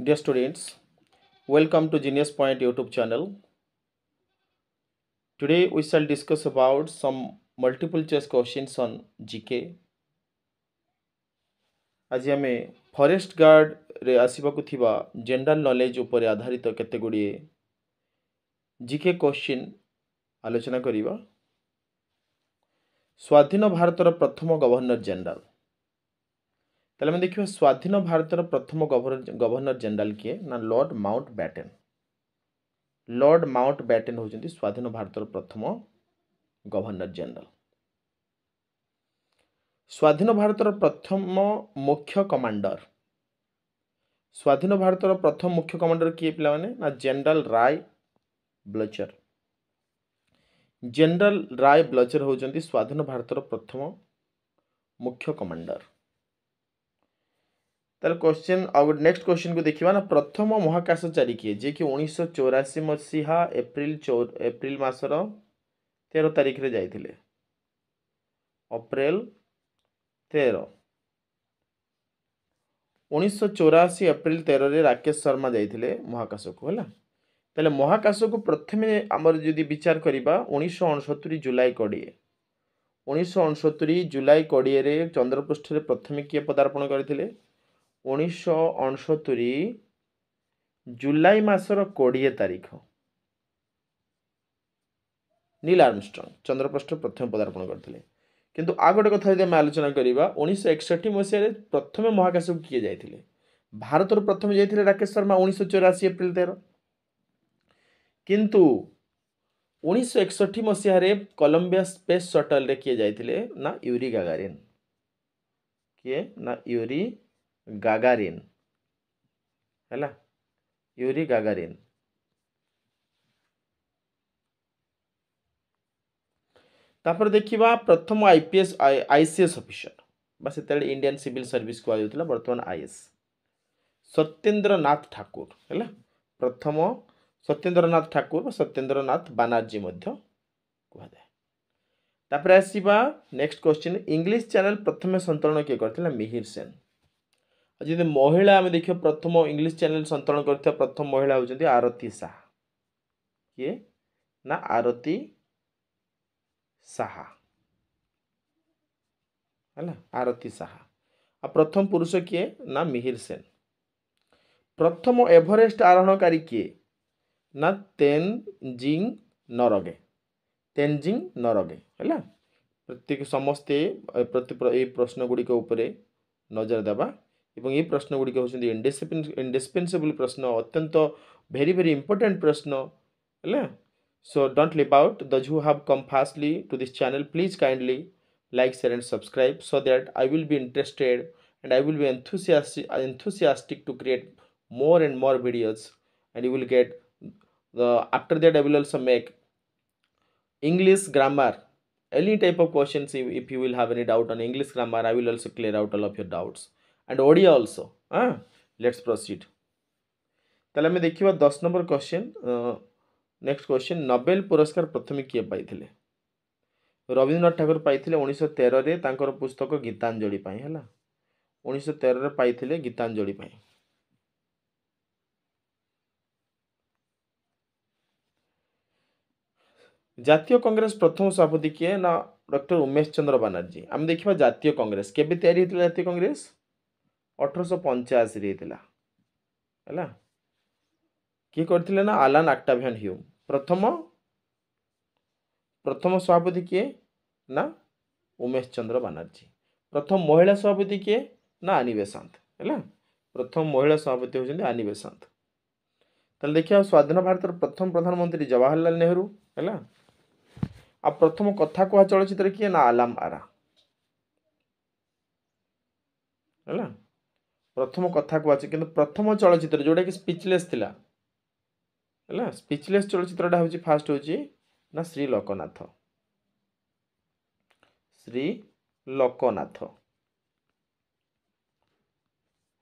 Dear students, welcome to Genius Point YouTube channel. Today we shall discuss about some multiple choice questions on GK. Today we forest guard re asibakuthiba general knowledge upare adharito kete gudiye GK question alochana kariba. ସ୍ୱାଧୀନ ଭାରତର ପ୍ରଥମ governor general तेल देखिए स्वाधीन भारत प्रथम governor गवर्णर general किए ना Lord Mountbatten Lord Mountbatten हूँ स्वाधीन भारत प्रथम गवर्णर जेनेल स्वाधीन भारत प्रथम मुख्य कमांडर स्वाधीन भारत प्रथम मुख्य कमांडर किए पे ना जेनेल राय ब्लचर जनरल राय ब्लचर हूँ स्वाधीन भारत प्रथम मुख्य कमांडर ତାହେଲେ କୋଶ୍ଚିନ୍ ଆଉ ଗୋଟେ ନେକ୍ସଟ କୋଶ୍ଚିନ୍କୁ ଦେଖିବା ନା ପ୍ରଥମ ମହାକାଶଚାରୀ କିଏ ଯିଏକି ଉଣେଇଶହ ଚଉରାଅଶୀ ମସିହା ଏପ୍ରିଲ ଏପ୍ରିଲ ମାସର ତେର ତାରିଖରେ ଯାଇଥିଲେ ଅପ୍ରେଲ ତେର ଉଣେଇଶହ ଚଉରାଅଶୀ ଏପ୍ରିଲ ତେରରେ ରାକେଶ ଶର୍ମା ଯାଇଥିଲେ ମହାକାଶକୁ ହେଲା ତାହେଲେ ମହାକାଶକୁ ପ୍ରଥମେ ଆମର ଯଦି ବିଚାର କରିବା ଉଣେଇଶହ ଅଣସତୁରି ଜୁଲାଇ କୋଡ଼ିଏ ଉଣେଇଶହ ଅଣସତୁରି ଜୁଲାଇ କୋଡ଼ିଏରେ ଚନ୍ଦ୍ରପୃଷ୍ଠରେ ପ୍ରଥମେ କିଏ ପଦାର୍ପଣ କରିଥିଲେ ଉଣେଇଶହ ଅଣସତୁରି ଜୁଲାଇ ମାସର କୋଡ଼ିଏ ତାରିଖ ନୀଲ ଆର୍ମଷ୍ଟ୍ରଙ୍ଗ ଚନ୍ଦ୍ରପୃଷ୍ଠ ପ୍ରଥମେ ପଦାର୍ପଣ କରିଥିଲେ କିନ୍ତୁ ଆଉ ଗୋଟେ କଥା ଯଦି ଆମେ ଆଲୋଚନା କରିବା ଉଣେଇଶହ ଏକଷଠି ମସିହାରେ ପ୍ରଥମେ ମହାକାଶକୁ କିଏ ଯାଇଥିଲେ ଭାରତରୁ ପ୍ରଥମେ ଯାଇଥିଲେ ରାକେଶ ଶର୍ମା ଉଣେଇଶହ ଚଉରାଅଶୀ ଏପ୍ରିଲ ତେର କିନ୍ତୁ ଉଣେଇଶହ ଏକଷଠି ମସିହାରେ କଲମ୍ବିଆ ସ୍ପେସ୍ ସଟଲ୍ରେ କିଏ ଯାଇଥିଲେ ନା ୟୁରି ଗାଗାରିନ୍ କିଏ ନା ୟୁରି ଗାଗାରିନ୍ ହେଲା ୟୁରି ଗାଗାରିନ୍ ତାପରେ ଦେଖିବା ପ୍ରଥମ I P S I C S officer ବା ସେତେବେଳେ ଇଣ୍ଡିଆନ୍ ସିଭିଲ୍ ସର୍ଭିସ୍ କୁହାଯାଉଥିଲା ବର୍ତ୍ତମାନ ଆଇ ଏସ୍ ସତ୍ୟେନ୍ଦ୍ରନାଥ ଠାକୁର ହେଲା ପ୍ରଥମ ସତ୍ୟେନ୍ଦ୍ରନାଥ ଠାକୁର ବା ସତ୍ୟେନ୍ଦ୍ରନାଥ ବାନାର୍ଜୀ ମଧ୍ୟ କୁହାଯାଏ ତାପରେ ଆସିବା ନେକ୍ସଟ କ୍ୱେଶ୍ଚିନ୍ ଇଂଲିଶ ଚ୍ୟାନେଲ୍ ପ୍ରଥମେ ସନ୍ତରଣ କିଏ କରିଥିଲା ମିହିର ସେନ୍ ଯଦି ମହିଳା ଆମେ ଦେଖିବା ପ୍ରଥମ ଇଂଲିଶ ଚ୍ୟାନେଲ ସନ୍ତରଣ କରିଥିବା ପ୍ରଥମ ମହିଳା ହେଉଛନ୍ତି ଆରତୀ ଶାହା କିଏ ନା ଆରତୀ ଶାହା ହେଲା ଆରତୀ ଶାହା ଆଉ ପ୍ରଥମ ପୁରୁଷ କିଏ ନା ମିହିର ସେନ୍ ପ୍ରଥମ ଏଭରେଷ୍ଟ ଆରୋହଣକାରୀ କିଏ ନା ତେନଜିଂ ନରଗେ ତେନଜିଂ ନରଗେ ହେଲା ପ୍ରତ୍ୟେକ ସମସ୍ତେ ପ୍ରତି ଏଇ ପ୍ରଶ୍ନଗୁଡ଼ିକ ଉପରେ ନଜର ଦେବା ଏବଂ ଏଇ ପ୍ରଶ୍ନ ଗୁଡ଼ିକ ହେଉଛନ୍ତି ଇଣ୍ଡିସପେନ୍ସେବଲ୍ ପ୍ରଶ୍ନ ଅତ୍ୟନ୍ତ ଭେରି ଭେରି ଇମ୍ପୋର୍ଟାଣ୍ଟ ପ୍ରଶ୍ନ ହେଲା so don't leave out those who have come fastly to this channel please kindly like share and subscribe so that i will be interested and i will be enthusiastic enthusiastic to create more and more videos and you will get the after that i will also make english grammar any type of questions if you will have any doubt on english grammar i will also clear out all of your doubts and Odia also हाँ let's proceed ତାହେଲେ ଆମେ ଦେଖିବା ଦଶ number question next question Nobel ପୁରସ୍କାର ପ୍ରଥମେ କିଏ ପାଇଥିଲେ ରବୀନ୍ଦ୍ରନାଥ ଠାକୁର ପାଇଥିଲେ ଉଣେଇଶହ ତେରରେ ତାଙ୍କର ପୁସ୍ତକ ଗୀତାଞ୍ଜଳି ପାଇଁ ହେଲା ଉଣେଇଶହ ତେରରେ ପାଇଥିଲେ ଗୀତାଞ୍ଜଳି ପାଇଁ ଜାତୀୟ କଂଗ୍ରେସ ପ୍ରଥମ ସଭାପତି କିଏ ନା ଡକ୍ଟର ଉମେଶ ଚନ୍ଦ୍ର ବାନାର୍ଜୀ ଆମେ ଦେଖିବା ଜାତୀୟ କଂଗ୍ରେସ କେବେ ତିଆରି ହେଇଥିଲା ଜାତୀୟ କଂଗ୍ରେସ ଅଠରଶହ ପଞ୍ଚାଅଶୀରେ ହେଇଥିଲା ହେଲା କିଏ କରିଥିଲେ ନା ଆଲାନ୍ ଆକ୍ଟାଭିଆନ୍ ହ୍ୟୁମ୍ ପ୍ରଥମ ପ୍ରଥମ ସଭାପତି କିଏ ନା ଉମେଶ ଚନ୍ଦ୍ର ବାନାର୍ଜୀ ପ୍ରଥମ ମହିଳା ସଭାପତି କିଏ ନା ଆନି ବେସାନ୍ତ ହେଲା ପ୍ରଥମ ମହିଳା ସଭାପତି ହେଉଛନ୍ତି ଆନି ବେସାନ୍ତ ତାହେଲେ ଦେଖିବା ସ୍ୱାଧୀନ ଭାରତର ପ୍ରଥମ ପ୍ରଧାନମନ୍ତ୍ରୀ ଜବାହରଲାଲ ନେହେରୁ ହେଲା ଆଉ ପ୍ରଥମ କଥା କୁହା ଚଳଚ୍ଚିତ୍ର କିଏ ନା ଆଲାମ ଆରା ହେଲା ପ୍ରଥମ କଥା କୁହାଛି କିନ୍ତୁ ପ୍ରଥମ ଚଳଚ୍ଚିତ୍ର ଯେଉଁଟାକି ସ୍ପିଚଲେସ୍ ଥିଲା ହେଲା ସ୍ପିଚଲେସ୍ ଚଳଚ୍ଚିତ୍ରଟା ହେଉଛି ଫାଷ୍ଟ ହେଉଛି ନା ଶ୍ରୀ ଲୋକନାଥ ଶ୍ରୀ ଲୋକନାଥ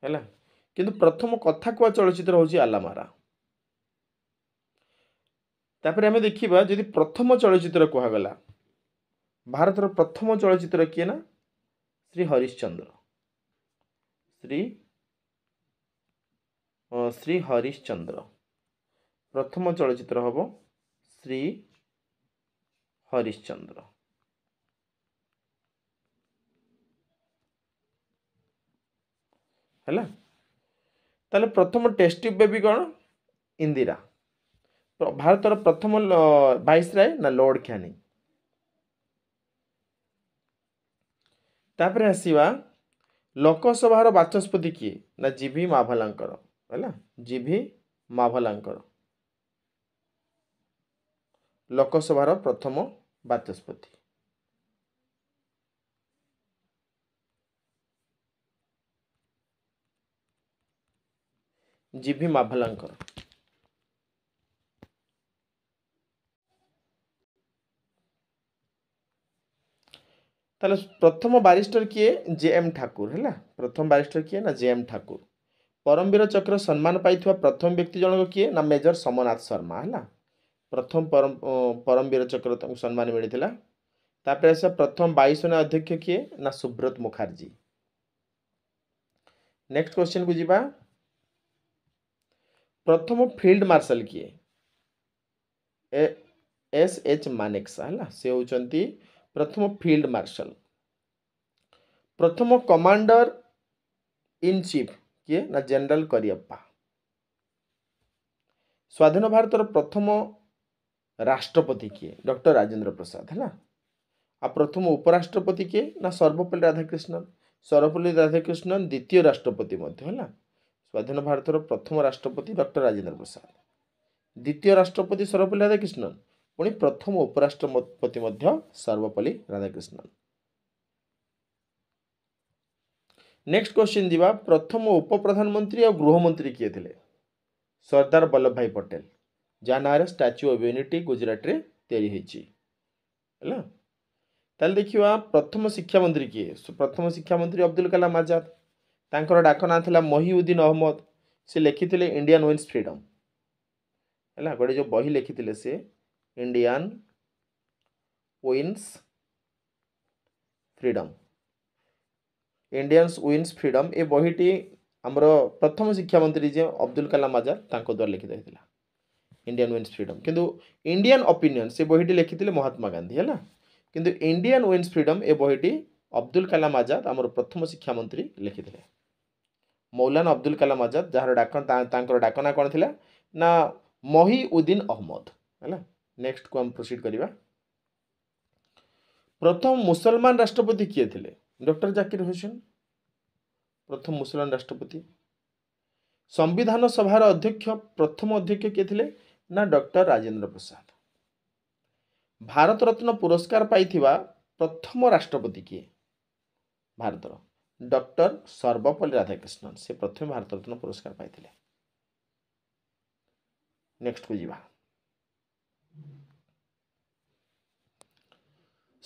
ହେଲା କିନ୍ତୁ ପ୍ରଥମ କଥା କୁହା ଚଳଚ୍ଚିତ୍ର ହେଉଛି ଆଲାମାରା ତାପରେ ଆମେ ଦେଖିବା ଯଦି ପ୍ରଥମ ଚଳଚ୍ଚିତ୍ର କୁହାଗଲା ଭାରତର ପ୍ରଥମ ଚଳଚ୍ଚିତ୍ର କିଏ ନା ଶ୍ରୀ ହରିଶ୍ଚନ୍ଦ୍ର ଶ୍ରୀ ଶ୍ରୀ ହରିଶ୍ଚନ୍ଦ୍ର ପ୍ରଥମ ଚଳଚ୍ଚିତ୍ର ହେବ ଶ୍ରୀ ହରିଶ୍ଚନ୍ଦ୍ର ହେଲା ତାହେଲେ ପ୍ରଥମ ଟେଷ୍ଟି ବେବି କ'ଣ ଇନ୍ଦିରା ଭାରତର ପ୍ରଥମ ଭାଇସ ରାୟ ନା ଲୋଡ଼ ଖ୍ୟାନି ତାପରେ ଆସିବା ଲୋକସଭାର ବାଚସ୍ପତି କିଏ ନା ଜି ଭି ମାଭାଲାଙ୍କର ହେଲା ଜିଭି ମାଭାଲାଙ୍କର ଲୋକସଭାର ପ୍ରଥମ ବାଚସ୍ପତି ଜିଭି ମାଭାଲାଙ୍କର তাহলে প্রথম ব্যারিস্টার কিয়ে জে এম ঠাকুর হ্যাঁ প্রথম ব্যারিস্টার কিয়ে না জে এম ঠাকুর ପରମବୀର ଚକ୍ର ସମ୍ମାନ ପାଇଥିବା ପ୍ରଥମ ବ୍ୟକ୍ତି ଜଣକ କିଏ ନା ମେଜର ସୋମନାଥ ଶର୍ମା ହେଲା ପ୍ରଥମ ପରମ ପରମବୀର ଚକ୍ର ତାଙ୍କୁ ସମ୍ମାନ ମିଳିଥିଲା ତାପରେ ସେ ପ୍ରଥମ ବାୟୁସେନା ଅଧ୍ୟକ୍ଷ କିଏ ନା ସୁବ୍ରତ ମୁଖାର୍ଜୀ ନେକ୍ସଟ କ୍ୱେଶ୍ଚିନ୍କୁ ଯିବା ପ୍ରଥମ ଫିଲ୍ଡ ମାର୍ଶାଲ କିଏ ଏସ୍ ଏଚ୍ ମାନେକ୍ସା ହେଲା ସେ ହେଉଛନ୍ତି ପ୍ରଥମ ଫିଲ୍ଡ ମାର୍ଶାଲ ପ୍ରଥମ କମାଣ୍ଡର ଇନ୍ ଚିଫ୍ କିଏ ନା ଜେନେରାଲ କରିଅପ୍ପା ସ୍ୱାଧୀନ ଭାରତର ପ୍ରଥମ ରାଷ୍ଟ୍ରପତି କିଏ ଡକ୍ଟର ରାଜେନ୍ଦ୍ର ପ୍ରସାଦ ହେଲା ଆଉ ପ୍ରଥମ ଉପରାଷ୍ଟ୍ରପତି କିଏ ନା ସର୍ବପଲ୍ଲୀ ରାଧାକ୍ରିଷ୍ଣନ ସର୍ବପଲ୍ଲୀ ରାଧାକ୍ରିଷ୍ଣନ ଦ୍ୱିତୀୟ ରାଷ୍ଟ୍ରପତି ମଧ୍ୟ ହେଲା ସ୍ୱାଧୀନ ଭାରତର ପ୍ରଥମ ରାଷ୍ଟ୍ରପତି ଡକ୍ଟର ରାଜେନ୍ଦ୍ର ପ୍ରସାଦ ଦ୍ୱିତୀୟ ରାଷ୍ଟ୍ରପତି ସର୍ବପଲ୍ଲୀ ରାଧାକ୍ରିଷ୍ଣନ ପୁଣି ପ୍ରଥମ ଉପରାଷ୍ଟ୍ରପତି ମଧ୍ୟ ସର୍ବପଲ୍ଲୀ ରାଧାକ୍ରିଷ୍ଣନ ନେକ୍ସଟ କ୍ୱେଶ୍ଚିନ୍ ଯିବା ପ୍ରଥମ ଉପପ୍ରଧାନମନ୍ତ୍ରୀ ଆଉ ଗୃହମନ୍ତ୍ରୀ କିଏ ଥିଲେ ସର୍ଦ୍ଦାର ବଲ୍ଲଭ ଭାଇ ପଟେଲ ଯାହା ନାଁରେ ଷ୍ଟାଚ୍ୟୁ ଅଫ୍ ୟୁନିଟି ଗୁଜରାଟରେ ତିଆରି ହେଇଛି ହେଲା ତାହେଲେ ଦେଖିବା ପ୍ରଥମ ଶିକ୍ଷାମନ୍ତ୍ରୀ କିଏ ପ୍ରଥମ ଶିକ୍ଷାମନ୍ତ୍ରୀ ଅବଦୁଲ କାଲାମ ଆଜାଦ ତାଙ୍କର ଡାକ ନାଁ ଥିଲା ମହିଉଦ୍ଦିନ ଅହମ୍ମଦ ସେ ଲେଖିଥିଲେ ଇଣ୍ଡିଆନ୍ ୱିନ୍ସ ଫ୍ରିଡ଼ମ୍ ହେଲା ଗୋଟେ ଯେଉଁ ବହି ଲେଖିଥିଲେ ସେ Indian wins freedom Indians wins freedom ଏ ବହିଟି ଆମର ପ୍ରଥମ ଶିକ୍ଷାମନ୍ତ୍ରୀ ଯିଏ ଅବଦୁଲ କାଲାମ ଆଜାଦ ତାଙ୍କ ଦ୍ୱାରା ଲିଖିତ ହେଇଥିଲା ଇଣ୍ଡିଆନ୍ ୱିନ୍ସ ଫ୍ରିଡ଼ମ୍ କିନ୍ତୁ ଇଣ୍ଡିଆନ୍ ଅପିନିଅନ୍ ସେ ବହିଟି ଲେଖିଥିଲେ ମହାତ୍ମା ଗାନ୍ଧୀ ହେଲା କିନ୍ତୁ ଇଣ୍ଡିଆନ୍ ୱିନ୍ସ ଫ୍ରିଡ଼ମ୍ ଏ ବହିଟି ଅବଦୁଲ କାଲାମ ଆଜାଦ ଆମର ପ୍ରଥମ ଶିକ୍ଷାମନ୍ତ୍ରୀ ଲେଖିଥିଲେ ମୌଲାନା ଅବଦୁଲ କାଲାମ ଆଜାଦ ଯାହାର ଡାକ ତାଙ୍କର ଡାକନା କ'ଣ ଥିଲା ନା ମହି ଉଦ୍ଦିନ ଅହମ୍ମଦ ହେଲା ନେକ୍ସଟକୁ ଆମେ ପ୍ରୋସିଡ଼ କରିବା ପ୍ରଥମ ମୁସଲମାନ ରାଷ୍ଟ୍ରପତି କିଏ ଥିଲେ ডক্টর জাকির হোসেন প্রথম মুসলমান রাষ্ট্রপতি সংবিধান সভার অধ্যক্ষ প্রথম অধ্যক্ষ কে লে না ডক্টর রাজেন্দ্র প্রসাদ ଭାରତରତ୍ନ ପୁରସ୍କାର ପାଇଥିବା ପ୍ରଥମ ରାଷ୍ଟ୍ରପତି କିଏ ଭାରତର ଡକ୍ଟର ସର୍ବପଲ୍ଲୀ ରାଧାକ୍ରିଷ୍ଣନ ସେ ପ୍ରଥମେ ଭାରତରତ୍ନ ପୁରସ୍କାର ପାଇଥିଲେ ନେକ୍ସଟକୁ ଯିବା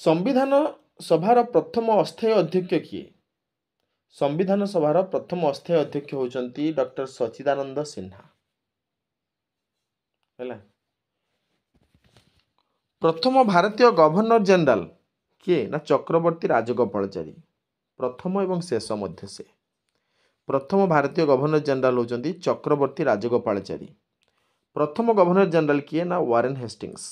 ସମ୍ବିଧାନ ସଭାର ପ୍ରଥମ ଅସ୍ଥାୟୀ ଅଧ୍ୟକ୍ଷ କିଏ ସମ୍ବିଧାନ ସଭାର ପ୍ରଥମ ଅସ୍ଥାୟୀ ଅଧ୍ୟକ୍ଷ ହେଉଛନ୍ତି ଡକ୍ଟର ସଚିଦାନନ୍ଦ ସିହ୍ନା ହେଲା ପ୍ରଥମ ଭାରତୀୟ ଗଭର୍ଣ୍ଣର ଜେନେରାଲ କିଏ ନା ଚକ୍ରବର୍ତ୍ତୀ ରାଜଗୋପାଳଚାରୀ ପ୍ରଥମ ଏବଂ ଶେଷ ମଧ୍ୟ ସେ ପ୍ରଥମ ଭାରତୀୟ ଗଭର୍ଣ୍ଣର ଜେନେରାଲ ହେଉଛନ୍ତି ଚକ୍ରବର୍ତ୍ତୀ ରାଜଗୋପାଳଚାରୀ ପ୍ରଥମ ଗଭର୍ଣ୍ଣର ଜେନେରାଲ କିଏ ନା ୱାରେନ୍ ହେଷ୍ଟିଙ୍ଗସ୍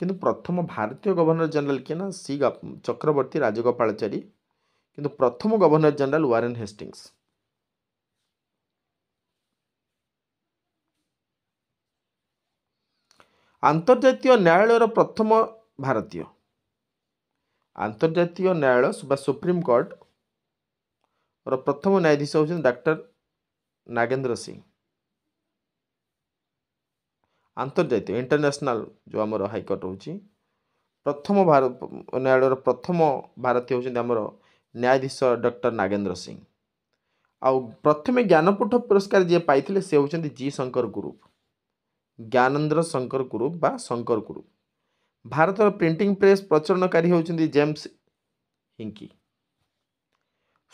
କିନ୍ତୁ ପ୍ରଥମ ଭାରତୀୟ ଗଭର୍ଣ୍ଣର ଜେନେରାଲ କିଏ ନା ସି ଚକ୍ରବର୍ତ୍ତୀ ରାଜଗୋପାଳଚାରୀ କିନ୍ତୁ ପ୍ରଥମ ଗଭର୍ଣ୍ଣର ଜେନେରାଲ ୱାରେନ୍ ହେଷ୍ଟିଙ୍ଗସ୍ ଆନ୍ତର୍ଜାତୀୟ ନ୍ୟାୟାଳୟର ପ୍ରଥମ ଭାରତୀୟ ଆନ୍ତର୍ଜାତୀୟ ନ୍ୟାୟାଳୟ ବା ସୁପ୍ରିମକୋର୍ଟର ପ୍ରଥମ ନ୍ୟାୟାଧୀଶ ହେଉଛନ୍ତି ଡାକ୍ତର ନାଗେନ୍ଦ୍ର ସିଂ ଆନ୍ତର୍ଜାତୀୟ ଇଣ୍ଟରନ୍ୟାସନାଲ୍ ଯେଉଁ ଆମର ହାଇକୋର୍ଟ ରହୁଛି ପ୍ରଥମ ନ୍ୟାୟାଳୟର ପ୍ରଥମ ଭାରତୀୟ ହେଉଛନ୍ତି ଆମର ନ୍ୟାୟାଧୀଶ ଡକ୍ଟର ନାଗେନ୍ଦ୍ର ସିଂ ଆଉ ପ୍ରଥମେ ଜ୍ଞାନପୀଠ ପୁରସ୍କାର ଯିଏ ପାଇଥିଲେ ସେ ହେଉଛନ୍ତି ଜି ଶଙ୍କର ଗ୍ରୁପ୍ ଜ୍ଞାନେନ୍ଦ୍ର ଶଙ୍କର ଗ୍ରୁପ୍ ବା ଶଙ୍କର ଗ୍ରୁପ୍ ଭାରତର ପ୍ରିଣ୍ଟିଂ ପ୍ରେସ୍ ପ୍ରଚଳନକାରୀ ହେଉଛନ୍ତି ଜେମ୍ସ ହିଙ୍କି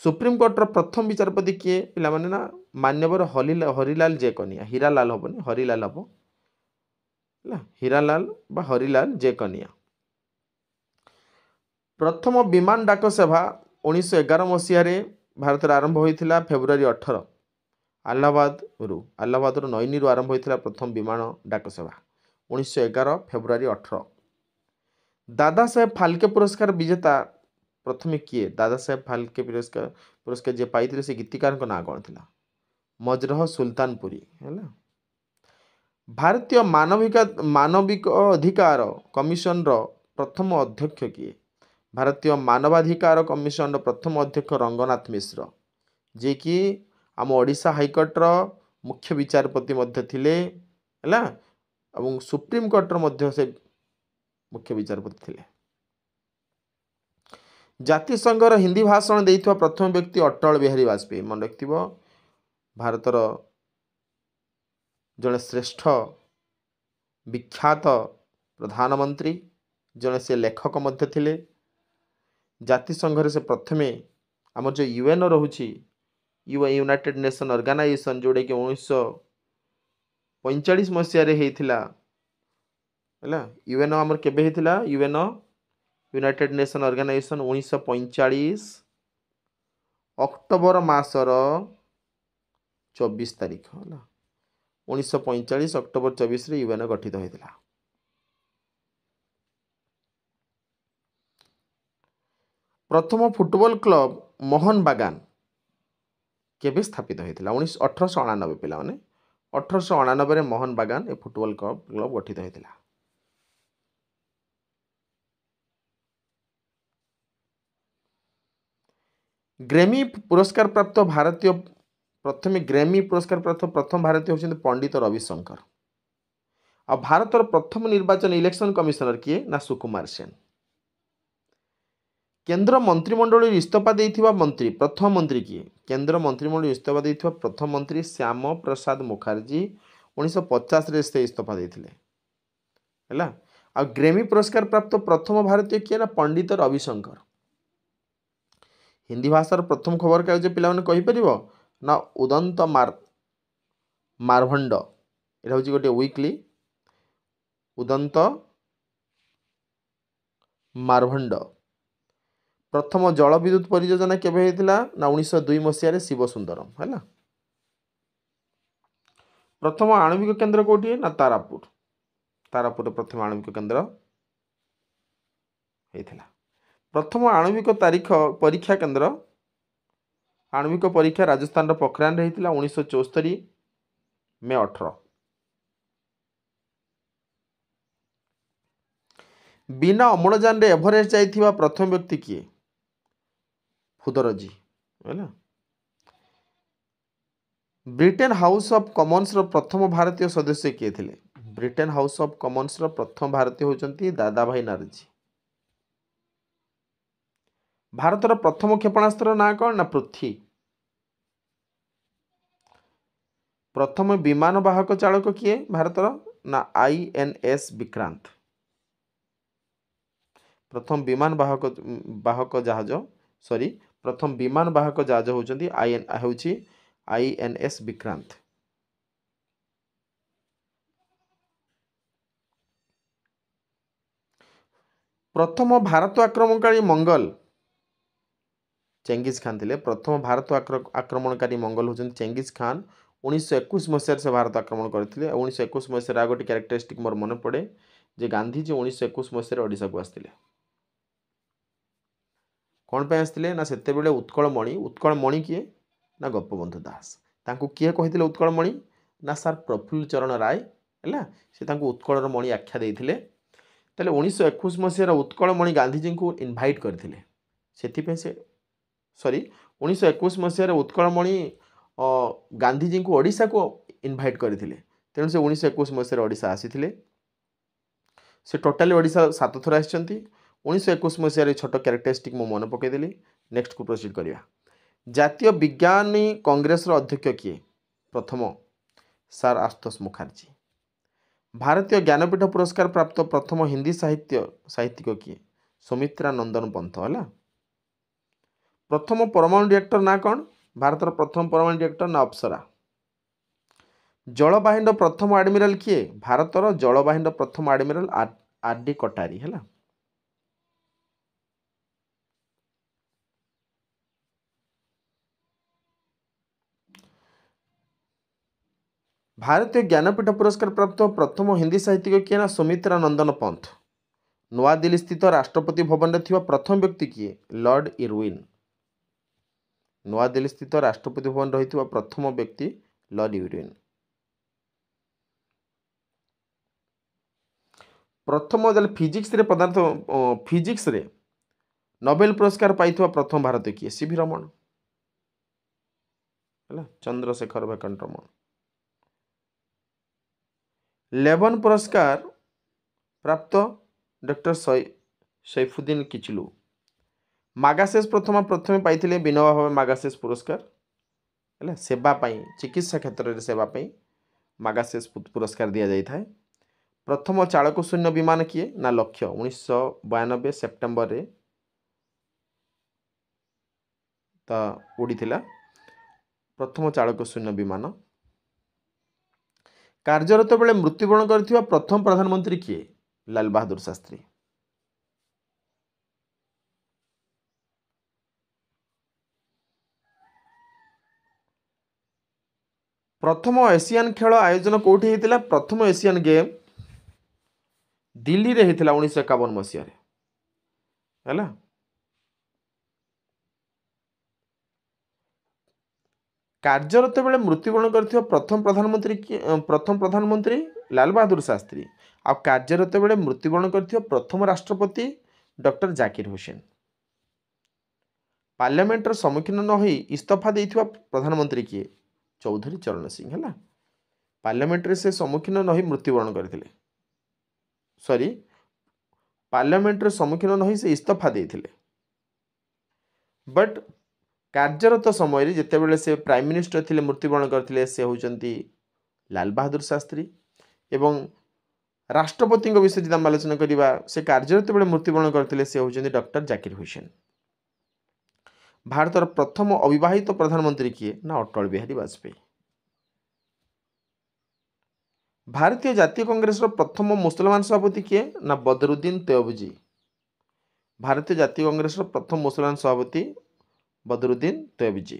ସୁପ୍ରିମକୋର୍ଟର ପ୍ରଥମ ବିଚାରପତି କିଏ ପିଲାମାନେ ନା ମାନ୍ୟବର ହରିଲାଲ ହରିଲାଲ ଜେ ହୀରାଲାଲ ହେବନି ହରିଲାଲ ହେବ ହେଲା ହୀରାଲାଲ ବା ହରିଲାଲ ଜେକନିଆ ପ୍ରଥମ ବିମାନ ଡାକ ସେବା ଉଣେଇଶହ ଏଗାର ମସିହାରେ ଭାରତରେ ଆରମ୍ଭ ହୋଇଥିଲା ଫେବୃଆରୀ ଅଠର ଆହ୍ଲାବାଦରୁ ଆହ୍ଲାବାଦର ନୈନିରୁ ଆରମ୍ଭ ହୋଇଥିଲା ପ୍ରଥମ ବିମାନ ଡାକ ସେବା ଉଣେଇଶହ ଏଗାର ଫେବୃଆରୀ ଅଠର ଦାଦା ସାହେବ ଫାଲକେ ପୁରସ୍କାର ବିଜେତା ପ୍ରଥମେ କିଏ ଦାଦା ସାହେବ ଫାଲକେ ପୁରସ୍କାର ପୁରସ୍କାର ଯିଏ ପାଇଥିଲେ ସେ ଗୀତିକାରଙ୍କ ନାଁ କ'ଣ ଥିଲା ମଜରହ ସୁଲତାନପୁରୀ ହେଲା ଭାରତୀୟ ମାନବିକ ମାନବିକ ଅଧିକାର କମିଶନର ପ୍ରଥମ ଅଧ୍ୟକ୍ଷ କିଏ ଭାରତୀୟ ମାନବାଧିକାର କମିଶନର ପ୍ରଥମ ଅଧ୍ୟକ୍ଷ ରଙ୍ଗନାଥ ମିଶ୍ର ଯିଏକି ଆମ ଓଡ଼ିଶା ହାଇକୋର୍ଟର ମୁଖ୍ୟ ବିଚାରପତି ମଧ୍ୟ ଥିଲେ ହେଲା ଏବଂ ସୁପ୍ରିମକୋର୍ଟର ମଧ୍ୟ ସେ ମୁଖ୍ୟ ବିଚାରପତି ଥିଲେ ଜାତିସଂଘର ହିନ୍ଦୀ ଭାଷଣ ଦେଇଥିବା ପ୍ରଥମ ବ୍ୟକ୍ତି ଅଟଳ ବିହାରୀ ବାଜପେୟୀ ମନେ ରଖିଥିବ ଭାରତର ଜଣେ ଶ୍ରେଷ୍ଠ ବିଖ୍ୟାତ ପ୍ରଧାନମନ୍ତ୍ରୀ ଜଣେ ସେ ଲେଖକ ମଧ୍ୟ ଥିଲେ ଜାତିସଂଘରେ ସେ ପ୍ରଥମେ ଆମର ଯେଉଁ ୟୁଏନ୍ ରହୁଛି ୟୁ ୟୁନାଇଟେଡ଼ ନେସନ୍ ଅର୍ଗାନାଇଜେସନ୍ ଯେଉଁଟାକି ଉଣେଇଶହ ପଇଁଚାଳିଶ ମସିହାରେ ହେଇଥିଲା ହେଲା ୟୁଏନ୍ ଆମର କେବେ ହେଇଥିଲା ୟୁଏନ୍ ୟୁନାଇଟେଡ଼ ନେସନ୍ ଅର୍ଗାନାଇଜେସନ୍ ଉଣେଇଶହ ପଇଁଚାଳିଶ ଅକ୍ଟୋବର ମାସର ଚବିଶ ତାରିଖ ହେଲା ଉଣେଇଶହ ପଇଁଚାଳିଶ ଅକ୍ଟୋବର ଚବିଶରେ ୟୁଏନ୍ ଗଠିତ ହୋଇଥିଲା ପ୍ରଥମ ଫୁଟବଲ କ୍ଲବ ମୋହନ ବାଗାନ କେବେ ସ୍ଥାପିତ ହୋଇଥିଲା ଉଣେଇଶ ଅଠରଶହ ଅଣାନବେ ପିଲାମାନେ ଅଠରଶହ ଅଣାନବେରେ ମୋହନ ବାଗାନ ଏ ଫୁଟବଲ କ୍ଲବ କ୍ଲବ ଗଠିତ ହୋଇଥିଲା ଗ୍ରେମି ପୁରସ୍କାର ପ୍ରାପ୍ତ ଭାରତୀୟ ପ୍ରଥମେ ଗ୍ରେମି ପୁରସ୍କାର ପ୍ରାପ୍ତ ପ୍ରଥମ ଭାରତୀୟ ହେଉଛନ୍ତି ପଣ୍ଡିତ ରବିଶଙ୍କର ଆଉ ଭାରତର ପ୍ରଥମ ନିର୍ବାଚନ ଇଲେକ୍ସନ କମିଶନର କିଏ ନା ସୁକୁମାର ସେନ କେନ୍ଦ୍ର ମନ୍ତ୍ରିମଣ୍ଡଳରୁ ଇସ୍ତଫା ଦେଇଥିବା ମନ୍ତ୍ରୀ ପ୍ରଥମ ମନ୍ତ୍ରୀ କିଏ କେନ୍ଦ୍ର ମନ୍ତ୍ରିମଣ୍ଡଳରୁ ଇସ୍ତଫା ଦେଇଥିବା ପ୍ରଥମ ମନ୍ତ୍ରୀ ଶ୍ୟାମ ପ୍ରସାଦ ମୁଖାର୍ଜୀ ଉଣେଇଶହ ପଚାଶରେ ସେ ଇସ୍ତଫା ଦେଇଥିଲେ ହେଲା ଆଉ ଗ୍ରେମି ପୁରସ୍କାର ପ୍ରାପ୍ତ ପ୍ରଥମ ଭାରତୀୟ କିଏ ନା ପଣ୍ଡିତ ରବିଶଙ୍କର ହିନ୍ଦୀ ଭାଷାର ପ୍ରଥମ ଖବରକାଗଜ ପିଲାମାନେ କହିପାରିବ ନା ଉଦନ୍ତ ମାର ମାର୍ଭଣ୍ଡ ଏଇଟା ହେଉଛି ଗୋଟିଏ ୱିକ୍ଲି ଉଦନ୍ତ ମାର୍ଭଣ୍ଡ ପ୍ରଥମ ଜଳ ବିଦ୍ୟୁତ ପରିଯୋଜନା କେବେ ହେଇଥିଲା ନା ଉଣେଇଶହ ଦୁଇ ମସିହାରେ ଶିବସୁନ୍ଦରମ୍ ହେଲା ପ୍ରଥମ ଆଣବିକ କେନ୍ଦ୍ର କେଉଁଠି ନା ତାରାପୁର ତାରାପୁରରେ ପ୍ରଥମ ଆଣବିକ କେନ୍ଦ୍ର ହେଇଥିଲା ପ୍ରଥମ ଆଣବିକ ତାରିଖ ପରୀକ୍ଷା କେନ୍ଦ୍ର ଆଣବିକ ପରୀକ୍ଷା ରାଜସ୍ଥାନର ପୋଖରାନରେ ହେଇଥିଲା ଉଣେଇଶହ ଚଉସ୍ତରୀ ମେ ଅଠର ବିନା ଅମ୍ଳଜାନରେ ଏଭରେଷ୍ଟ ଯାଇଥିବା ପ୍ରଥମ ବ୍ୟକ୍ତି କିଏ ଫୁଦରଜି ହେଲା ବ୍ରିଟେନ୍ ହାଉସ୍ ଅଫ୍ କମନ୍ସର ପ୍ରଥମ ଭାରତୀୟ ସଦସ୍ୟ କିଏ ଥିଲେ ବ୍ରିଟେନ୍ ହାଉସ୍ ଅଫ୍ କମନ୍ସର ପ୍ରଥମ ଭାରତୀୟ ହେଉଛନ୍ତି ଦାଦାଭାଇ ନାର୍ଜୀ ଭାରତର ପ୍ରଥମ କ୍ଷେପଣାସ୍ତ୍ର ନାଁ କ'ଣ ନା ପୃଥ୍ୱୀ ପ୍ରଥମ ବିମାନ ବାହକ ଚାଳକ କିଏ ଭାରତର ନା ଆଇ ଏନ୍ ଏସ୍ ବିକ୍ରାନ୍ତ ପ୍ରଥମ ବିମାନ ବାହକ ବାହକ ଜାହାଜ ସରି ପ୍ରଥମ ବିମାନ ବାହକ ଜାହାଜ ହେଉଛନ୍ତି ଆଇ ଏନ୍ ହେଉଛି ଆଇ ଏନ୍ ଏସ୍ ବିକ୍ରାନ୍ତ ପ୍ରଥମ ଭାରତ ଆକ୍ରମଣକାରୀ ମଙ୍ଗଲ চেঙ্গিজ খান লে প্রথম ভারত আক্রমণকারী মঙ্গল হচ্ছেন চেঙ্গিজ খান ଉଣେଇଶହ ଏକୋଇଶ ମସିହାରେ ସେ ଭାରତ ଆକ୍ରମଣ କରିଥିଲେ ଉଣେଇଶହ ଏକୋଇଶ ମସିହାରେ ଆଉ ଗୋଟେ କ୍ୟାରେକ୍ଟରିଷ୍ଟିକ୍ ମୋର ମନେ ପଡ଼େ ଯେ ଗାନ୍ଧିଜୀ ଉଣେଇଶହ ଏକୋଇଶ ମସିହାରେ ଓଡ଼ିଶାକୁ ଆସିଥିଲେ କ'ଣ ପାଇଁ ଆସିଥିଲେ ନା ସେତେବେଳେ ଉତ୍କଳମଣି ଉତ୍କଳମଣି କିଏ ନା ଗୋପବନ୍ଧୁ ଦାସ ତାଙ୍କୁ କିଏ କହିଥିଲେ ଉତ୍କଳମଣି ନା ସାର୍ ପ୍ରଫୁଲ୍ଲ ଚରଣ ରାୟ ହେଲା ସେ ତାଙ୍କୁ ଉତ୍କଳର ମଣି ଆଖ୍ୟା ଦେଇଥିଲେ ତାହେଲେ ଉଣେଇଶହ ଏକୋଇଶ ମସିହାର ଉତ୍କଳମଣି ଗାନ୍ଧିଜୀଙ୍କୁ ଇନଭାଇଟ୍ କରିଥିଲେ ସେଥିପାଇଁ ସେ ସରି ଉଣେଇଶହ ଏକୋଇଶ ମସିହାରେ ଉତ୍କଳମଣି ଗାନ୍ଧିଜୀଙ୍କୁ ଓଡ଼ିଶାକୁ ଇନଭାଇଟ୍ କରିଥିଲେ ତେଣୁ ସେ ଉଣେଇଶହ ଏକୋଇଶ ମସିହାରେ ଓଡ଼ିଶା ଆସିଥିଲେ ସେ ଟୋଟାଲି ଓଡ଼ିଶା ସାତ ଥର ଆସିଛନ୍ତି ଉଣେଇଶହ ଏକୋଇଶ ମସିହାରେ ଛୋଟ କ୍ୟାରେକ୍ଟରିଷ୍ଟିକ୍ ମୁଁ ମନେ ପକାଇଦେଲି ନେକ୍ସଟକୁ ପ୍ରୋସିଡ଼ କରିବା ଜାତୀୟ ବିଜ୍ଞାନୀ କଂଗ୍ରେସର ଅଧ୍ୟକ୍ଷ କିଏ ପ୍ରଥମ ସାର୍ ଆଶୁତୋଷ ମୁଖାର୍ଜୀ ଭାରତୀୟ ଜ୍ଞାନପୀଠ ପୁରସ୍କାର ପ୍ରାପ୍ତ ପ୍ରଥମ ହିନ୍ଦୀ ସାହିତ୍ୟ ସାହିତ୍ୟିକ କିଏ ସୁମିତ୍ରା ନନ୍ଦନ ପନ୍ଥ ହେଲା ପ୍ରଥମ ପରମାଣୁ ରିଆକ୍ଟର ନାଁ କ'ଣ ଭାରତର ପ୍ରଥମ ପରମାଣୁ ରିଆକ୍ଟର ନା ଅପ୍ସରା ଜଳବାହିନୀର ପ୍ରଥମ ଆଡମିରାଲ କିଏ ଭାରତର ଜଳବାହିନୀର ପ୍ରଥମ ଆଡମିରାଲ ଆର୍ ଡି କଟାରୀ ହେଲା ଭାରତୀୟ ଜ୍ଞାନପୀଠ ପୁରସ୍କାର ପ୍ରାପ୍ତ ପ୍ରଥମ ହିନ୍ଦୀ ସାହିତ୍ୟିକ କିଏ ନା ସୁମିତ୍ରା ନନ୍ଦନ ପନ୍ଥ ନୂଆଦିଲ୍ଲୀ ସ୍ଥିତ ରାଷ୍ଟ୍ରପତି ଭବନରେ ଥିବା ପ୍ରଥମ ବ୍ୟକ୍ତି କିଏ ଲର୍ଡ଼ ଇରୱିନ୍ ନୂଆଦିଲ୍ଲୀ ସ୍ଥିତ ରାଷ୍ଟ୍ରପତି ଭବନ ରହିଥିବା ପ୍ରଥମ ବ୍ୟକ୍ତି ଲରି ୟୁରିନ୍ ପ୍ରଥମ ତାହେଲେ ଫିଜିକ୍ସରେ ପଦାର୍ଥ ଫିଜିକ୍ସରେ ନୋବେଲ ପୁରସ୍କାର ପାଇଥିବା ପ୍ରଥମ ଭାରତୀୟ କିଏ ସି ଭି ରମଣ ହେଲା ଚନ୍ଦ୍ରଶେଖର ଭେଙ୍କଟ ରମଣ ଲେବନ୍ ପୁରସ୍କାର ପ୍ରାପ୍ତ ଡକ୍ଟର ସୈଫୁଦ୍ଦିନ କିଚଲୁ ମାଗାଶେଷ ପ୍ରଥମା ପ୍ରଥମେ ପାଇଥିଲେ ବିନୋବା ଭାବେ ମାଗାଶେଷ ପୁରସ୍କାର ହେଲା ସେବା ପାଇଁ ଚିକିତ୍ସା କ୍ଷେତ୍ରରେ ସେବା ପାଇଁ ମାଗାଶେଷ ପୁରସ୍କାର ଦିଆଯାଇଥାଏ ପ୍ରଥମ ଚାଳକ ଶୂନ୍ୟ ବିମାନ କିଏ ନା ଲକ୍ଷ୍ୟ ଉଣେଇଶହ ବୟାନବେ ସେପ୍ଟେମ୍ବରରେ ତ ଉଡ଼ିଥିଲା ପ୍ରଥମ ଚାଳକ ଶୂନ୍ୟ ବିମାନ କାର୍ଯ୍ୟରତ ବେଳେ ମୃତ୍ୟୁବରଣ କରିଥିବା ପ୍ରଥମ ପ୍ରଧାନମନ୍ତ୍ରୀ କିଏ ଲାଲ ବାହାଦୁର ଶାସ୍ତ୍ରୀ প্রথম এসিয়ান খেল আয়োজন কোটি হয়েছিল প্রথম এসিয়ান গেম দিল্লীরে হয়েছিল উনিশশো একাবন মশিয়ার হল কার্যরত বেড়ে মৃত্যুবরণ করে প্রথম প্রধানমন্ত্রী প্রথম প্রধানমন্ত্রী লাল বাহাদুর শাস্ত্রী ଆଉ କାର୍ଯ୍ୟରତ ବେଳେ ମୃତ୍ୟୁବରଣ କରିଥିବା ପ୍ରଥମ ରାଷ୍ଟ୍ରପତି ଡକ୍ଟର ଜାକିର ହୁସେନ ପାର୍ଲାମେଣ୍ଟର ସମ୍ମୁଖୀନ ନ ହୋଇ ଇସ୍ତଫା ଦେଇଥିବା ପ୍ରଧାନମନ୍ତ୍ରୀ କିଏ ଚୌଧୁରୀ ଚରଣ ସିଂ ହେଲା ପାର୍ଲିଆମେଣ୍ଟରେ ସେ ସମ୍ମୁଖୀନ ନହି ମୃତ୍ୟୁବରଣ କରିଥିଲେ ସରି ପାର୍ଲିଆମେଣ୍ଟରେ ସମ୍ମୁଖୀନ ନହି ସେ ଇସ୍ତଫା ଦେଇଥିଲେ ବଟ୍ କାର୍ଯ୍ୟରତ ସମୟରେ ଯେତେବେଳେ ସେ ପ୍ରାଇମ୍ ମିନିଷ୍ଟର ଥିଲେ ମୃତ୍ୟୁବରଣ କରିଥିଲେ ସେ ହେଉଛନ୍ତି ଲାଲ ବାହାଦୁର ଶାସ୍ତ୍ରୀ ଏବଂ ରାଷ୍ଟ୍ରପତିଙ୍କ ବିଷୟରେ ଯଦି ଆମେ ଆଲୋଚନା କରିବା ସେ କାର୍ଯ୍ୟରତ ବେଳେ ମୃତ୍ୟୁବରଣ କରିଥିଲେ ସେ ହେଉଛନ୍ତି ଡକ୍ଟର ଜାକିର ହୁସେନ ଭାରତର ପ୍ରଥମ ଅବିବାହିତ ପ୍ରଧାନମନ୍ତ୍ରୀ କିଏ ନା ଅଟଳ ବିହାରୀ ବାଜପେୟୀ ଭାରତୀୟ ଜାତୀୟ କଂଗ୍ରେସର ପ୍ରଥମ ମୁସଲମାନ ସଭାପତି କିଏ ନା ବଦରୁଦ୍ଦିନ ତେଓବଜୀ ଭାରତୀୟ ଜାତୀୟ କଂଗ୍ରେସର ପ୍ରଥମ ମୁସଲମାନ ସଭାପତି ବଦରୁଦ୍ଦିନ ତେଓବଜୀ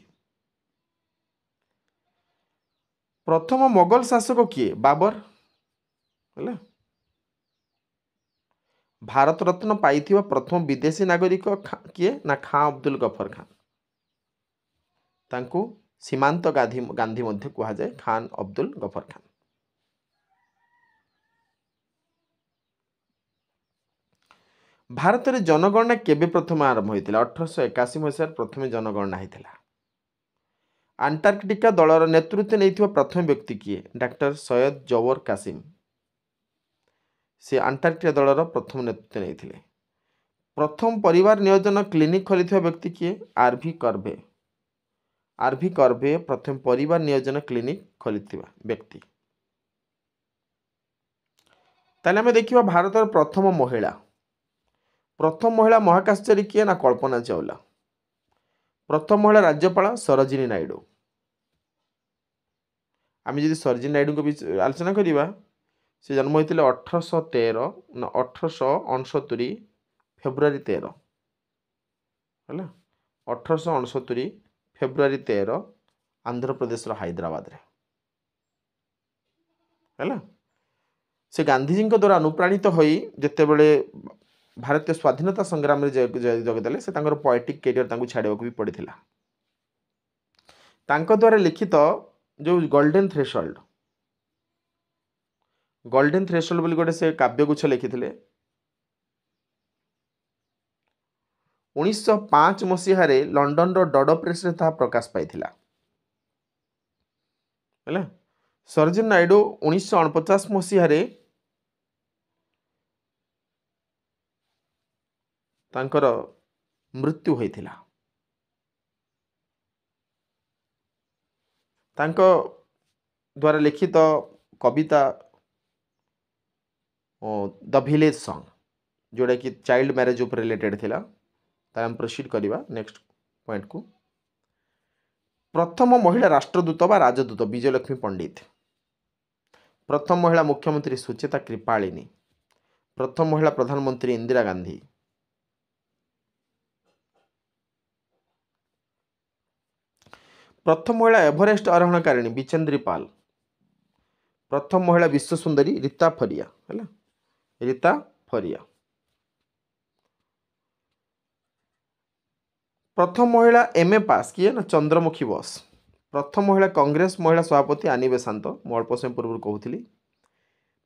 ପ୍ରଥମ ମୋଗଲ ଶାସକ କିଏ ବାବର ହେଲା ଭାରତରତ୍ନ ପାଇଥିବା ପ୍ରଥମ ବିଦେଶୀ ନାଗରିକ କିଏ ନା ଖାଁ ଅବଦୁଲ ଗଫର ଖାଁ ତାଙ୍କୁ ସୀମାନ୍ତ ଗାନ୍ଧୀ ଗାନ୍ଧୀ ମଧ୍ୟ କୁହାଯାଏ ଖାନ୍ ଅବଦୁଲ ଗଫର ଖାନ୍ ଭାରତରେ ଜନଗଣନା କେବେ ପ୍ରଥମ ଆରମ୍ଭ ହୋଇଥିଲା ଅଠରଶହ ଏକାଅଶୀ ମସିହାରେ ପ୍ରଥମେ ଜନଗଣନା ହୋଇଥିଲା ଆଣ୍ଟାର୍କଟିକା ଦଳର ନେତୃତ୍ୱ ନେଇଥିବା ପ୍ରଥମ ବ୍ୟକ୍ତି କିଏ ଡାକ୍ତର ସୟଦ ଜୱର କାସିମ୍ ସେ ଆଣ୍ଟାର୍କଟିକା ଦଳର ପ୍ରଥମ ନେତୃତ୍ୱ ନେଇଥିଲେ ପ୍ରଥମ ପରିବାର ନିୟୋଜନ କ୍ଲିନିକ୍ ଖୋଲିଥିବା ବ୍ୟକ୍ତି କିଏ ଆର୍ ଭି କର୍ଭେ આરભી કરભે પ્રથમ પરિવાર નિયોજન ક્લિનિક ખોલીଥିବା વ્યક્તિ ତାହେଲେ ଆମେ ଦେଖିବା ଭାରତର ପ୍ରଥମ ମହିଳା ପ୍ରଥମ ମହିଳା ମହାକାଶଚାରୀ କିଏ ନା କଳ୍ପନା ଚାୱଲା ପ୍ରଥମ ମହିଳା ରାଜ୍ୟପାଳ ସରୋଜିନୀ ନାଇଡ଼ୁ ଆମେ ଯଦି ସରୋଜିନୀ ନାଇଡ଼ୁଙ୍କ ଆଲୋଚନା କରିବା ସେ ଜନ୍ମ ହୋଇଥିଲେ ଅଠରଶହ ତେର ନା ଅଠରଶହ ଅଣସତୁରି ଫେବୃଆରୀ ତେର ହେଲା ଅଠରଶହ ଅଣସତୁରି ଫେବୃଆରୀ ତେର ଆନ୍ଧ୍ରପ୍ରଦେଶର ହାଇଦ୍ରାବାଦରେ ହେଲା ସେ ଗାନ୍ଧିଜୀଙ୍କ ଦ୍ୱାରା ଅନୁପ୍ରାଣିତ ହୋଇ ଯେତେବେଳେ ଭାରତୀୟ ସ୍ୱାଧୀନତା ସଂଗ୍ରାମରେ ଯୋଗଦେଲେ ସେ ତାଙ୍କର ପଏଟିକ୍ କ୍ୟାରିୟର୍ ତାଙ୍କୁ ଛାଡ଼ିବାକୁ ବି ପଡ଼ିଥିଲା ତାଙ୍କ ଦ୍ୱାରା ଲିଖିତ ଯେଉଁ ଗୋଲ୍ଡେନ୍ ଥ୍ରେସଲ୍ଡ ଗୋଲ୍ଡେନ୍ ଥ୍ରେସଲ୍ଡ ବୋଲି ଗୋଟେ ସେ କାବ୍ୟଗୁଚ୍ଛ ଲେଖିଥିଲେ ଉଣେଇଶହ ପାଞ୍ଚ ମସିହାରେ ଲଣ୍ଡନର ଡଡ଼ ପ୍ରେସ୍ରେ ତାହା ପ୍ରକାଶ ପାଇଥିଲା ହେଲା ସରୋଜିନ ନାଇଡ଼ୁ ଉଣେଇଶହ ଅଣପଚାଶ ମସିହାରେ ତାଙ୍କର ମୃତ୍ୟୁ ହୋଇଥିଲା ତାଙ୍କ ଦ୍ୱାରା ଲିଖିତ କବିତା ଦ ଭିଲେଜ୍ ସଙ୍ଗ ଯେଉଁଟାକି ଚାଇଲ୍ଡ ମ୍ୟାରେଜ୍ ଉପରେ ରିଲେଟେଡ଼୍ ଥିଲା ତାହେଲେ ଆମେ ପ୍ରୋସିଡ଼୍ କରିବା ନେକ୍ସଟ ପଏଣ୍ଟକୁ ପ୍ରଥମ ମହିଳା ରାଷ୍ଟ୍ରଦୂତ ବା ରାଜଦୂତ ବିଜୟଲକ୍ଷ୍ମୀ ପଣ୍ଡିତ ପ୍ରଥମ ମହିଳା ମୁଖ୍ୟମନ୍ତ୍ରୀ ସୁଚେତା କୃପାଳିନୀ ପ୍ରଥମ ମହିଳା ପ୍ରଧାନମନ୍ତ୍ରୀ ଇନ୍ଦିରା ଗାନ୍ଧୀ ପ୍ରଥମ ମହିଳା ଏଭରେଷ୍ଟ ଆରୋହଣକାରିଣୀ ବିଚେନ୍ଦ୍ରୀ ପାଲ ପ୍ରଥମ ମହିଳା ବିଶ୍ୱସୁନ୍ଦରୀ ରୀତା ଫରିଆ ହେଲା ରୀତା ଫରିଆ ପ୍ରଥମ ମହିଳା ଏମ୍ ଏ ପାସ୍ କିଏ ନା ଚନ୍ଦ୍ରମୁଖୀ ବସ୍ ପ୍ରଥମ ମହିଳା କଂଗ୍ରେସ ମହିଳା ସଭାପତି ଆନି ବେଶାନ୍ତ ମୁଁ ଅଳ୍ପ ସମୟ ପୂର୍ବରୁ କହୁଥିଲି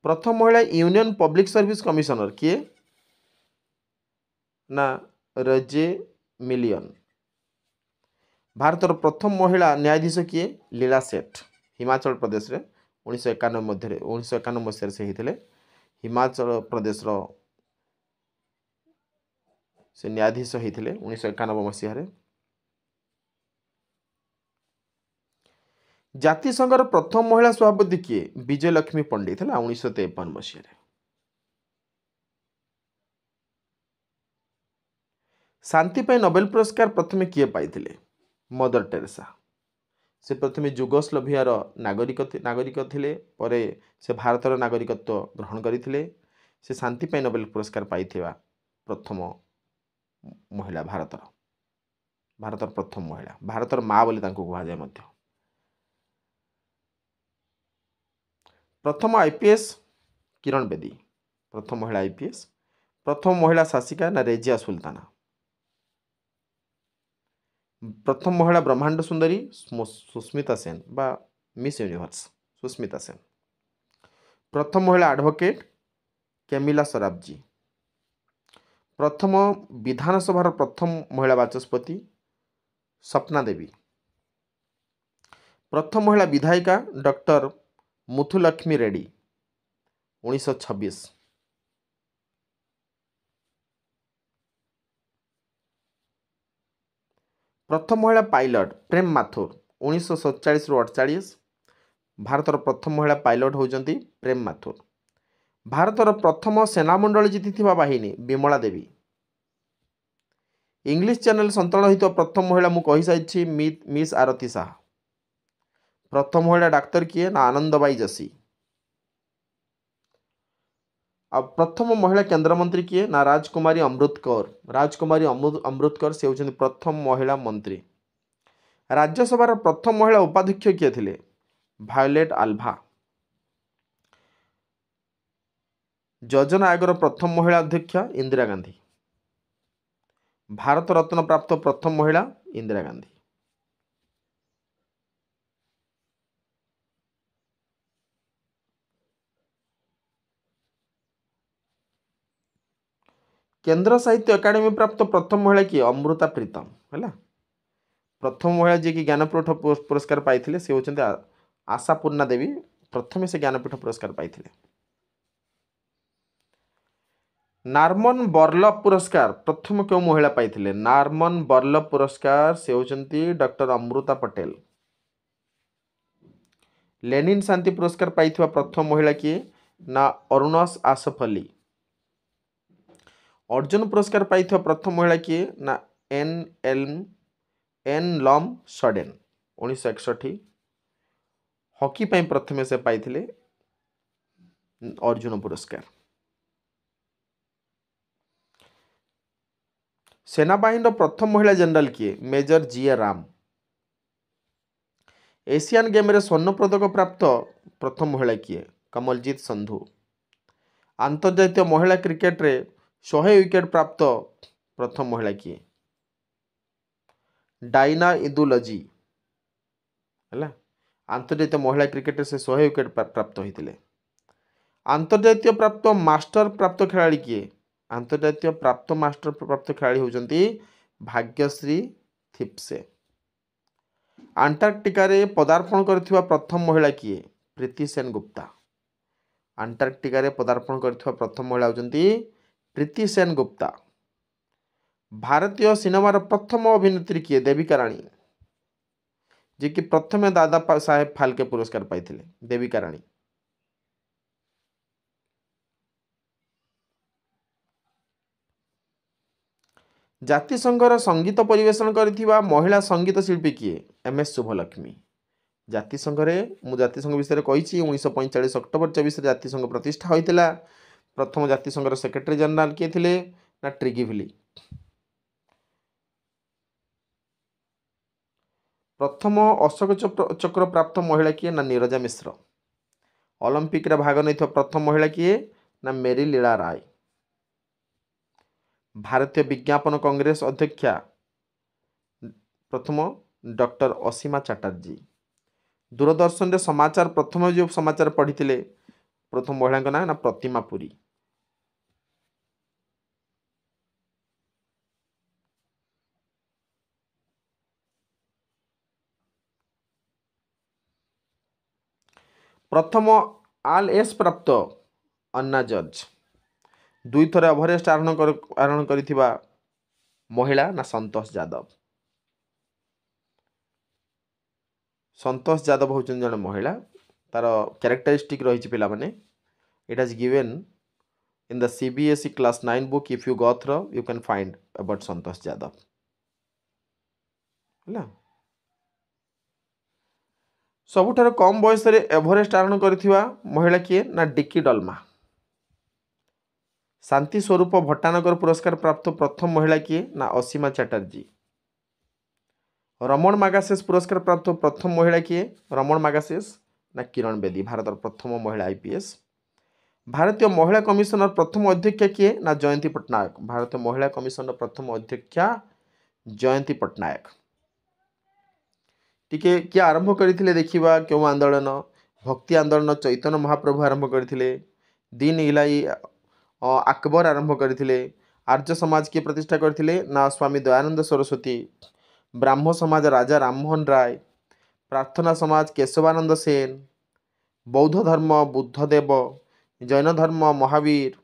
ପ୍ରଥମ ମହିଳା ୟୁନିଅନ୍ ପବ୍ଲିକ୍ ସର୍ଭିସ୍ କମିଶନର୍ କିଏ ନା ରଜେ ମିଲିୟନ୍ ଭାରତର ପ୍ରଥମ ମହିଳା ନ୍ୟାୟାଧୀଶ କିଏ ଲୀଳା ସେଠ ହିମାଚଳ ପ୍ରଦେଶରେ ଉଣେଇଶହ ଏକାନବେ ମଧ୍ୟରେ ଉଣେଇଶହ ଏକାନବେ ମସିହାରେ ସେ ହେଇଥିଲେ ହିମାଚଳ ପ୍ରଦେଶର ସେ ନ୍ୟାୟାଧୀଶ ହୋଇଥିଲେ ଉଣେଇଶହ ଏକାନବେ ମସିହାରେ ଜାତିସଂଘର ପ୍ରଥମ ମହିଳା ସଭାପତି କିଏ ବିଜୟ ଲକ୍ଷ୍ମୀ ପଣ୍ଡିତ ଥିଲା ଉଣେଇଶହ ତେପନ ମସିହାରେ ଶାନ୍ତି ପାଇଁ ନୋବେଲ ପୁରସ୍କାର ପ୍ରଥମେ କିଏ ପାଇଥିଲେ ମଦର ଟେରେସା ସେ ପ୍ରଥମେ ଯୁଗସ୍ଲୋଭିଆର ନାଗରିକ ନାଗରିକ ଥିଲେ ପରେ ସେ ଭାରତର ନାଗରିକତ୍ୱ ଗ୍ରହଣ କରିଥିଲେ ସେ ଶାନ୍ତି ପାଇଁ ନୋବେଲ ପୁରସ୍କାର ପାଇଥିବା ପ୍ରଥମ ମହିଳା ଭାରତର ଭାରତର ପ୍ରଥମ ମହିଳା ଭାରତର ମା ବୋଲି ତାଙ୍କୁ କୁହାଯାଏ ମଧ୍ୟ ପ୍ରଥମ I P S Kiran Bedi ପ୍ରଥମ ମହିଳା ଆଇ ପି ଏସ୍ ପ୍ରଥମ ମହିଳା ଶାସିକା ନା ରେଜିଆ ସୁଲତାନା ପ୍ରଥମ ମହିଳା ବ୍ରହ୍ମାଣ୍ଡ ସୁନ୍ଦରୀ ସୁସ୍ମିତା ସେନ ବା ମିସ୍ ୟୁନିଭର୍ସ ସୁସ୍ମିତା ସେନ ପ୍ରଥମ ମହିଳା ଆଡ଼ଭୋକେଟ୍ କେମିଲା ସରାବଜୀ ପ୍ରଥମ ବିଧାନସଭାର ପ୍ରଥମ ମହିଳା ବାଚସ୍ପତି ସପ୍ନା ଦେବୀ ପ୍ରଥମ ମହିଳା ବିଧାୟିକା ଡକ୍ଟର ମୁଥୁଲକ୍ଷ୍ମୀ ରେଡ୍ଡି ଉଣେଇଶହ ଛବିଶ ପ୍ରଥମ ମହିଳା ପାଇଲଟ ପ୍ରେମ ମାଥୁର ଉଣେଇଶହ ସତଚାଳିଶରୁ ଅଠଚାଳିଶ ଭାରତର ପ୍ରଥମ ମହିଳା ପାଇଲଟ ହେଉଛନ୍ତି ପ୍ରେମ ମାଥୁର ଭାରତର ପ୍ରଥମ ସେନାମଣ୍ଡଳୀ ଜିତିଥିବା ବାହିନୀ ବିମଳା ଦେବୀ ଇଂଲିଶ ଚ୍ୟାନେଲ ସନ୍ତରଣ ହୋଇଥିବା ପ୍ରଥମ ମହିଳା ମୁଁ କହିସାରିଛି ମିସ୍ ଆରତୀ ଶାହା ପ୍ରଥମ ମହିଳା ଡାକ୍ତର କିଏ ନା ଆନନ୍ଦ ବାଇ ଯୋଶୀ ଆଉ ପ୍ରଥମ ମହିଳା କେନ୍ଦ୍ରମନ୍ତ୍ରୀ କିଏ ନା ରାଜକୁମାରୀ ଅମୃତକର ରାଜକୁମାରୀ ଅମୃତକର ସେ ହେଉଛନ୍ତି ପ୍ରଥମ ମହିଳା ମନ୍ତ୍ରୀ ରାଜ୍ୟସଭାର ପ୍ରଥମ ମହିଳା ଉପାଧ୍ୟକ୍ଷ କିଏ ଥିଲେ ଭାୟୋଲେଟ୍ ଆଲଭା ଯୋଜନା ଆୟୋଗର ପ୍ରଥମ ମହିଳା ଅଧ୍ୟକ୍ଷା ଇନ୍ଦିରା ଗାନ୍ଧୀ ଭାରତ ରତ୍ନ ପ୍ରାପ୍ତ ପ୍ରଥମ ମହିଳା ଇନ୍ଦିରା ଗାନ୍ଧୀ କେନ୍ଦ୍ର ସାହିତ୍ୟ ଏକାଡେମୀ ପ୍ରାପ୍ତ ପ୍ରଥମ ମହିଳା କିଏ ଅମୃତା ପ୍ରୀତମ ହେଲା ପ୍ରଥମ ମହିଳା ଯିଏକି ଜ୍ଞାନପୀଠ ପୁରସ୍କାର ପାଇଥିଲେ ସେ ହେଉଛନ୍ତି ଆଶାପୂର୍ଣ୍ଣା ଦେବୀ ପ୍ରଥମେ ସେ ଜ୍ଞାନପୀଠ ପୁରସ୍କାର ପାଇଥିଲେ ନାର୍ମନ୍ ବର୍ଲପ ପୁରସ୍କାର ପ୍ରଥମ କେଉଁ ମହିଳା ପାଇଥିଲେ ନାର୍ମନ୍ ବର୍ଲପ ପୁରସ୍କାର ସେ ହେଉଛନ୍ତି ଡକ୍ଟର ଅମୃତା ପଟେଲ ଲେନିନ୍ ଶାନ୍ତି ପୁରସ୍କାର ପାଇଥିବା ପ୍ରଥମ ମହିଳା କିଏ ନା ଅରୁଣସ ଆସଫ ଅଲି ଅର୍ଜୁନ ପୁରସ୍କାର ପାଇଥିବା ପ୍ରଥମ ମହିଳା କିଏ ନା Anne L N Lumsden ଉଣେଇଶହ ଏକଷଠି ହକି ପାଇଁ ପ୍ରଥମେ ସେ ପାଇଥିଲେ ଅର୍ଜୁନ ପୁରସ୍କାର সেনাবাহিনীর প্রথম মহিলা জেনারেল কিয়ে মেজর জিএ রাম এসিয়ান গেমে স্বর্ণপদক প্রাপ্ত প্রথম মহিলা কিয়ে কমলজিৎ সন্ধু আন্তর্জাতীয় মহিলা ক্রিকেটে শহে উইকেট প্রাপ্ত প্রথম মহিলা কিয়ে ডাইনা ইদুলজি ହେଲା ଆନ୍ତର୍ଜାତୀୟ ମହିଳା କ୍ରିକେଟ୍ରେ ସେ ଶହେ ୱିକେଟ୍ ପ୍ରାପ୍ତ ହୋଇଥିଲେ ଆନ୍ତର୍ଜାତୀୟ ପ୍ରାପ୍ତ ମାଷ୍ଟର ପ୍ରାପ୍ତ ଖେଳାଳି କିଏ ଆନ୍ତର୍ଜାତୀୟ ପ୍ରାପ୍ତ ମାଷ୍ଟର ପ୍ରାପ୍ତ ଖେଳାଳି ହେଉଛନ୍ତି ଭାଗ୍ୟଶ୍ରୀ ଥିପ୍ସେ ଆଣ୍ଟାର୍କଟିକାରେ ପଦାର୍ପଣ କରିଥିବା ପ୍ରଥମ ମହିଳା କିଏ ପ୍ରୀତି ସେନଗୁପ୍ତା ଆଣ୍ଟାର୍କଟିକାରେ ପଦାର୍ପଣ କରିଥିବା ପ୍ରଥମ ମହିଳା ହେଉଛନ୍ତି ପ୍ରୀତି ସେନଗୁପ୍ତା ଭାରତୀୟ ସିନେମାର ପ୍ରଥମ ଅଭିନେତ୍ରୀ କିଏ ଦେବିକା ରାଣୀ ଯିଏକି ପ୍ରଥମେ ଦାଦା ସାହେବ ଫାଲକେ ପୁରସ୍କାର ପାଇଥିଲେ ଦେବିକା ରାଣୀ ଜାତିସଂଘର ସଙ୍ଗୀତ ପରିବେଷଣ କରିଥିବା ମହିଳା ସଙ୍ଗୀତ ଶିଳ୍ପୀ କିଏ ଏମ୍ ଏସ୍ ଶୁଭଲକ୍ଷ୍ମୀ ଜାତିସଂଘରେ ମୁଁ ଜାତିସଂଘ ବିଷୟରେ କହିଛି ଉଣେଇଶହ ପଇଁଚାଳିଶ ଅକ୍ଟୋବର ଚବିଶରେ ଜାତିସଂଘ ପ୍ରତିଷ୍ଠା ହୋଇଥିଲା ପ୍ରଥମ ଜାତିସଂଘର ସେକ୍ରେଟାରୀ ଜେନେରାଲ୍ କିଏ ଥିଲେ ନା ଟ୍ରିଗିଭିଲି ପ୍ରଥମ ଅଶୋକ ଚକ୍ର ପ୍ରାପ୍ତ ମହିଳା କିଏ ନା ନୀରଜା ମିଶ୍ର ଅଲମ୍ପିକ୍ରେ ଭାଗ ନେଇଥିବା ପ୍ରଥମ ମହିଳା କିଏ ନା ମେରି ଲୀଳା ରାୟ ଭାରତୀୟ ବିଜ୍ଞାପନ କଂଗ୍ରେସ ଅଧ୍ୟକ୍ଷା ପ୍ରଥମ ଡକ୍ଟର ଅସୀମା ଚାଟାର୍ଜୀ ଦୂରଦର୍ଶନରେ ସମାଚାର ପ୍ରଥମ ଯେଉଁ ସମାଚାର ପଢ଼ିଥିଲେ ପ୍ରଥମ ମହିଳାଙ୍କ ନାଁ ନା ପ୍ରତିମା ପୁରୀ ପ୍ରଥମ ଆଲ୍ ଏସ୍ ପ୍ରାପ୍ତ ଅନ୍ନା ଜର୍ଜ ଦୁଇଥର ଏଭରେଷ୍ଟ ଆରୋହଣ ଆରୋହଣ କରିଥିବା ମହିଳା ନା ସନ୍ତୋଷ ଯାଦବ ସନ୍ତୋଷ ଯାଦବ ହେଉଛନ୍ତି ଜଣେ ମହିଳା ତାର କ୍ୟାରେକ୍ଟରିଷ୍ଟିକ୍ ରହିଛି ପିଲାମାନେ it has given in the C B S E class nine book if you go through you can find about Santosh Yadav ହେଲା ସବୁଠାରୁ କମ୍ ବୟସରେ ଏଭରେଷ୍ଟ ଆରୋହଣ କରିଥିବା ମହିଳା କିଏ ନା ଡିକି ଡଲମା शांति स्वरूप भट्टानगर पुरस्कार प्राप्त प्रथम महिला किए ना असीमा चैटर्जी रमण मागासेस पुरस्कार प्राप्त प्रथम महिला किए रमण मागासेस ना किरण बेदी भारत प्रथम महिला आईपीएस भारतीय महिला कमिशनर प्रथम अध्यक्षा किए ना जयंती पट्टनायक भारतीय महिला कमिशनर प्रथम अध्यक्षा जयंती पट्टनायक টিকে কি আরম্ভ করে দেখিবা কেউ आंदोलन ভক্তি আন্দোলন চৈতন্য মহাপ্রভু আরম্ভ করে দিন ইলাই ଆକବର ଆରମ୍ଭ କରିଥିଲେ ଆର୍ଯ୍ୟ ସମାଜ କିଏ ପ୍ରତିଷ୍ଠା କରିଥିଲେ ନା ସ୍ୱାମୀ ଦୟାନନ୍ଦ ସରସ୍ୱତୀ ବ୍ରାହ୍ମ ସମାଜ ରାଜା ରାମମୋହନ ରାୟ ପ୍ରାର୍ଥନା ସମାଜ କେଶବାନନ୍ଦ ସେନ ବୌଦ୍ଧ ଧର୍ମ ବୁଦ୍ଧଦେବ ଜୈନ ଧର୍ମ ମହାବୀର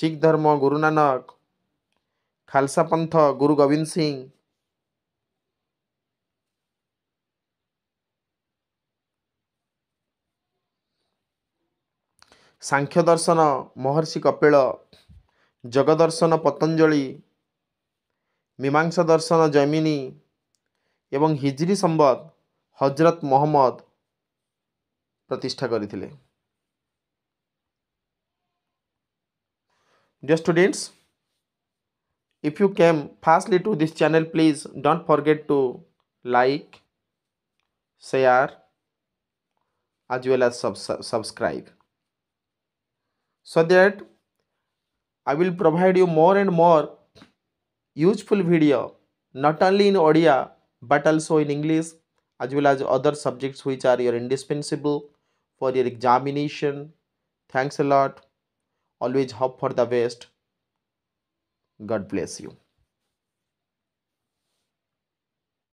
ଶିଖ ଧର୍ମ ଗୁରୁନାନକ ଖାଲସା ପନ୍ଥ ଗୁରୁ ଗୋବିନ୍ଦ ସିଂ साङ्ख्य दर्शन महर्षि कपिल जगदर्शन पतञ्जली मीमांस दर्शन जयमिन हिजरी सम्बद् हजरत महम्मद प्रतिष्ठा गरिुडेन्ट्स if you came fastly to the channel please don't forget to like as well subscribe so that I will provide you more and more useful video not only in Odia but also in English as well as other subjects which are your indispensable for your examination. Thanks a lot. Always hope for the best. God bless you.